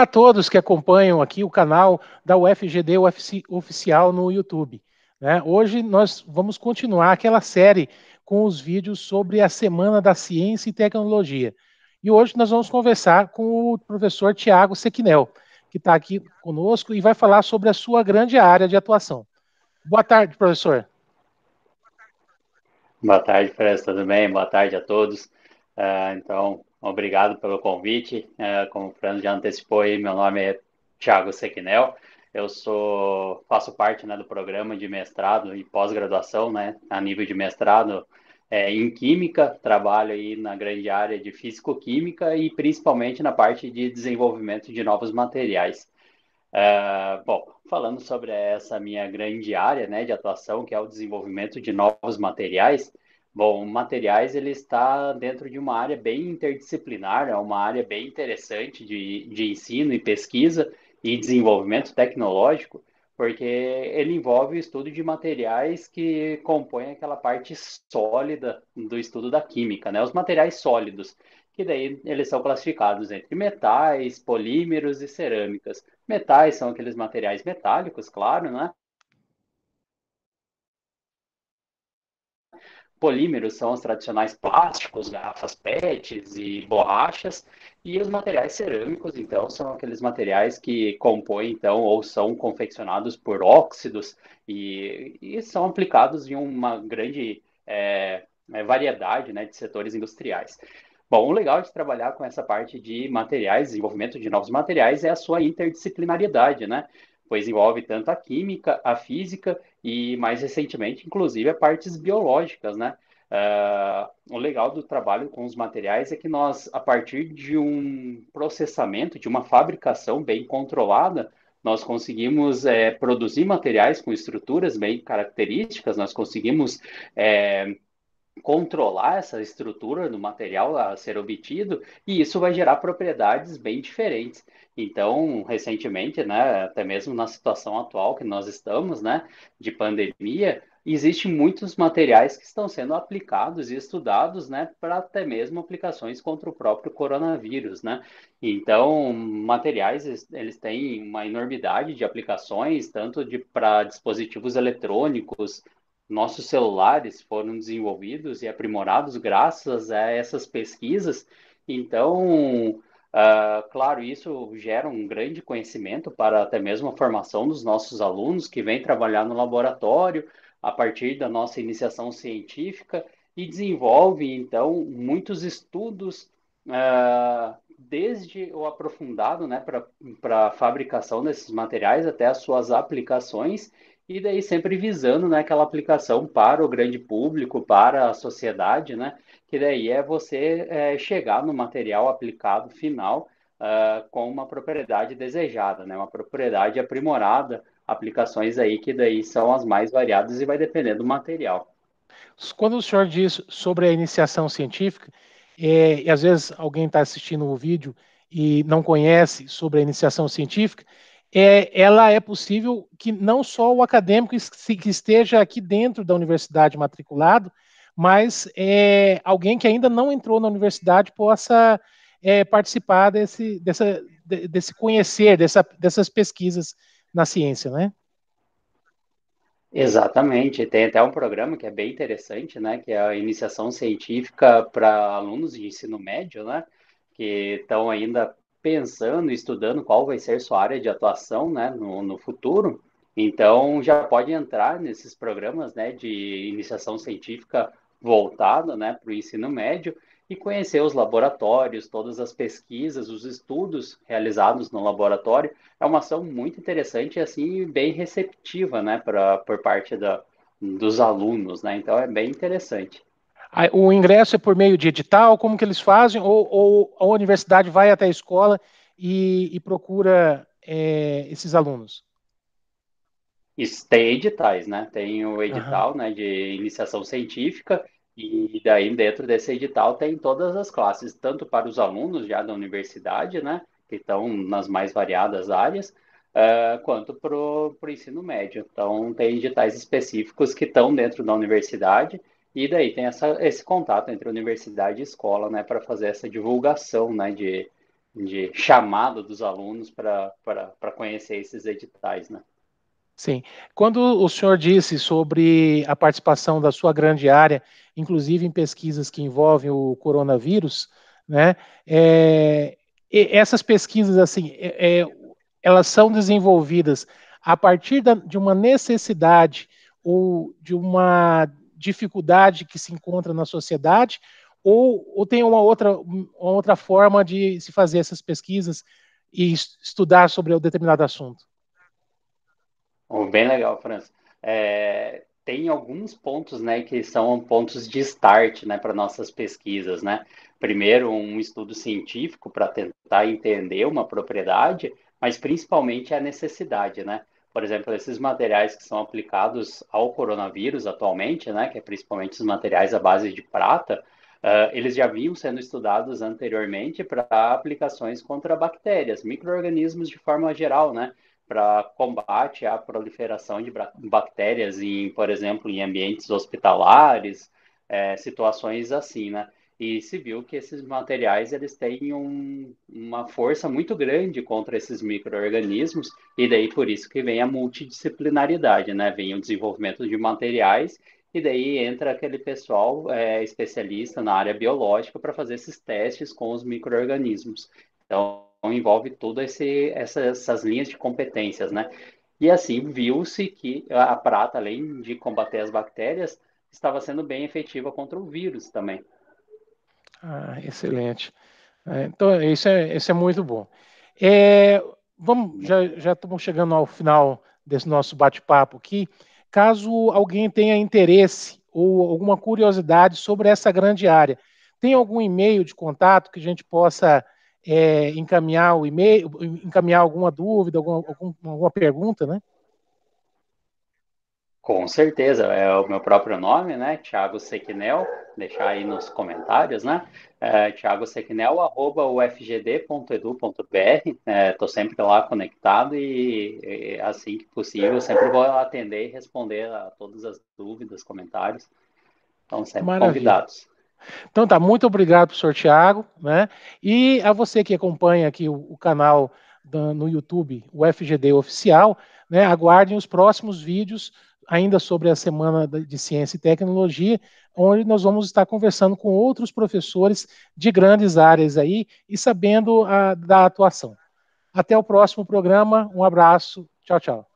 Olá a todos que acompanham aqui o canal da UFGD UFC, Oficial no YouTube. Né? Hoje nós vamos continuar aquela série com os vídeos sobre a Semana da Ciência e Tecnologia. E hoje nós vamos conversar com o professor Tiago Sequinel, que está aqui conosco e vai falar sobre a sua grande área de atuação. Boa tarde, professor. Boa tarde, presta tudo bem? Boa tarde a todos. Uh, então, Obrigado pelo convite. É, como o Fran já antecipou aí, meu nome é Thiago Sequinel. Eu sou, faço parte né, do programa de mestrado e pós-graduação, né, a nível de mestrado é, em Química. Trabalho aí na grande área de Físico-Química e principalmente na parte de desenvolvimento de novos materiais. É, bom, falando sobre essa minha grande área né, de atuação, que é o desenvolvimento de novos materiais, Bom, materiais ele está dentro de uma área bem interdisciplinar, é uma área bem interessante de, de ensino e pesquisa e desenvolvimento tecnológico, porque ele envolve o estudo de materiais que compõem aquela parte sólida do estudo da química, né? Os materiais sólidos, que daí eles são classificados entre metais, polímeros e cerâmicas. Metais são aqueles materiais metálicos, claro, né? polímeros são os tradicionais plásticos, garrafas PETs e borrachas, e os materiais cerâmicos, então, são aqueles materiais que compõem, então, ou são confeccionados por óxidos e, e são aplicados em uma grande é, é variedade né, de setores industriais. Bom, o legal de trabalhar com essa parte de materiais, desenvolvimento de novos materiais, é a sua interdisciplinaridade, né? pois envolve tanto a química, a física e, mais recentemente, inclusive, a partes biológicas, né? Uh, o legal do trabalho com os materiais é que nós, a partir de um processamento, de uma fabricação bem controlada, nós conseguimos é, produzir materiais com estruturas bem características, nós conseguimos é, controlar essa estrutura do material a ser obtido e isso vai gerar propriedades bem diferentes. Então, recentemente, né, até mesmo na situação atual que nós estamos, né, de pandemia, existem muitos materiais que estão sendo aplicados e estudados, né, para até mesmo aplicações contra o próprio coronavírus, né? Então, materiais eles têm uma enormidade de aplicações, tanto de para dispositivos eletrônicos, nossos celulares foram desenvolvidos e aprimorados graças a essas pesquisas. Então, uh, claro, isso gera um grande conhecimento para até mesmo a formação dos nossos alunos que vêm trabalhar no laboratório a partir da nossa iniciação científica e desenvolve, então, muitos estudos. Uh, desde o aprofundado né, para a fabricação desses materiais até as suas aplicações e daí sempre visando né, aquela aplicação para o grande público, para a sociedade, né, que daí é você é, chegar no material aplicado final uh, com uma propriedade desejada, né, uma propriedade aprimorada, aplicações aí que daí são as mais variadas e vai depender do material. Quando o senhor diz sobre a iniciação científica, é, e às vezes alguém está assistindo o vídeo e não conhece sobre a iniciação científica, é, ela é possível que não só o acadêmico que esteja aqui dentro da universidade matriculado, mas é, alguém que ainda não entrou na universidade possa é, participar desse, dessa, desse conhecer, dessa, dessas pesquisas na ciência, né? Exatamente, tem até um programa que é bem interessante, né, que é a iniciação científica para alunos de ensino médio, né, que estão ainda pensando, estudando qual vai ser sua área de atuação né, no, no futuro, então já pode entrar nesses programas né, de iniciação científica voltado, né, para o ensino médio e conhecer os laboratórios, todas as pesquisas, os estudos realizados no laboratório. É uma ação muito interessante e assim, bem receptiva né, pra, por parte da, dos alunos. Né? Então é bem interessante. O ingresso é por meio de edital, como que eles fazem? Ou, ou a universidade vai até a escola e, e procura é, esses alunos? Isso, tem editais, né? Tem o edital uhum. né, de iniciação científica, e daí dentro desse edital tem todas as classes, tanto para os alunos já da universidade, né? Que estão nas mais variadas áreas, Uh, quanto para o ensino médio. Então, tem editais específicos que estão dentro da universidade e daí tem essa, esse contato entre universidade e escola, né, para fazer essa divulgação, né, de, de chamada dos alunos para conhecer esses editais, né? Sim. Quando o senhor disse sobre a participação da sua grande área, inclusive em pesquisas que envolvem o coronavírus, né, é, essas pesquisas, assim, é, é, elas são desenvolvidas a partir da, de uma necessidade ou de uma dificuldade que se encontra na sociedade, ou, ou tem uma outra, uma outra forma de se fazer essas pesquisas e estudar sobre um determinado assunto? bem legal, França. É, tem alguns pontos, né, que são pontos de start, né, para nossas pesquisas, né? Primeiro, um estudo científico para tentar entender uma propriedade, mas principalmente a necessidade, né? por exemplo, esses materiais que são aplicados ao coronavírus atualmente, né, que é principalmente os materiais à base de prata, uh, eles já vinham sendo estudados anteriormente para aplicações contra bactérias, microorganismos de forma geral, né, para combate à proliferação de bactérias em, por exemplo, em ambientes hospitalares, é, situações assim, né. E se viu que esses materiais eles têm um, uma força muito grande contra esses micro-organismos, e daí por isso que vem a multidisciplinaridade, né? Vem o desenvolvimento de materiais, e daí entra aquele pessoal é, especialista na área biológica para fazer esses testes com os micro-organismos. Então, envolve todas essa, essas linhas de competências, né? E assim, viu-se que a prata, além de combater as bactérias, estava sendo bem efetiva contra o vírus também. Ah, excelente. É, então, isso é, isso é muito bom. É, vamos, já, já estamos chegando ao final desse nosso bate-papo aqui. Caso alguém tenha interesse ou alguma curiosidade sobre essa grande área, tem algum e-mail de contato que a gente possa é, encaminhar o e-mail, encaminhar alguma dúvida, alguma, alguma pergunta, né? Com certeza, é o meu próprio nome, né? Tiago Sequinel, deixar aí nos comentários, né? É, Tiago Sequinel, arroba ufgd.edu.br. Estou é, sempre lá conectado e, e, assim que possível, sempre vou atender e responder a todas as dúvidas, comentários. Então, sempre Maravilha. convidados. Então tá, muito obrigado, professor Tiago, né? E a você que acompanha aqui o, o canal no YouTube, o FGD Oficial, né? Aguardem os próximos vídeos ainda sobre a Semana de Ciência e Tecnologia, onde nós vamos estar conversando com outros professores de grandes áreas aí e sabendo a, da atuação. Até o próximo programa, um abraço, tchau, tchau.